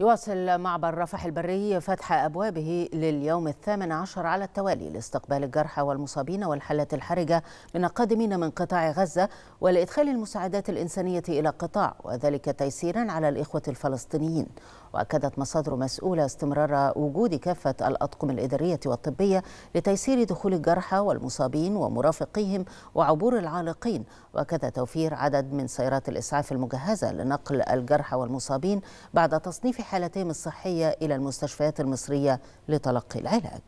يواصل معبر رفح البري فتح أبوابه لليوم الثامن عشر على التوالي لاستقبال الجرحى والمصابين والحالات الحرجة من القادمين من قطاع غزة ولإدخال المساعدات الإنسانية إلى قطاع وذلك تيسيرا على الإخوة الفلسطينيين وأكدت مصادر مسؤولة استمرار وجود كافة الأطقم الإدارية والطبية لتيسير دخول الجرحى والمصابين ومرافقيهم وعبور العالقين وكذا توفير عدد من سيارات الإسعاف المجهزة لنقل الجرحى والمصابين بعد تصنيف في حالتهم الصحية إلى المستشفيات المصرية لتلقي العلاج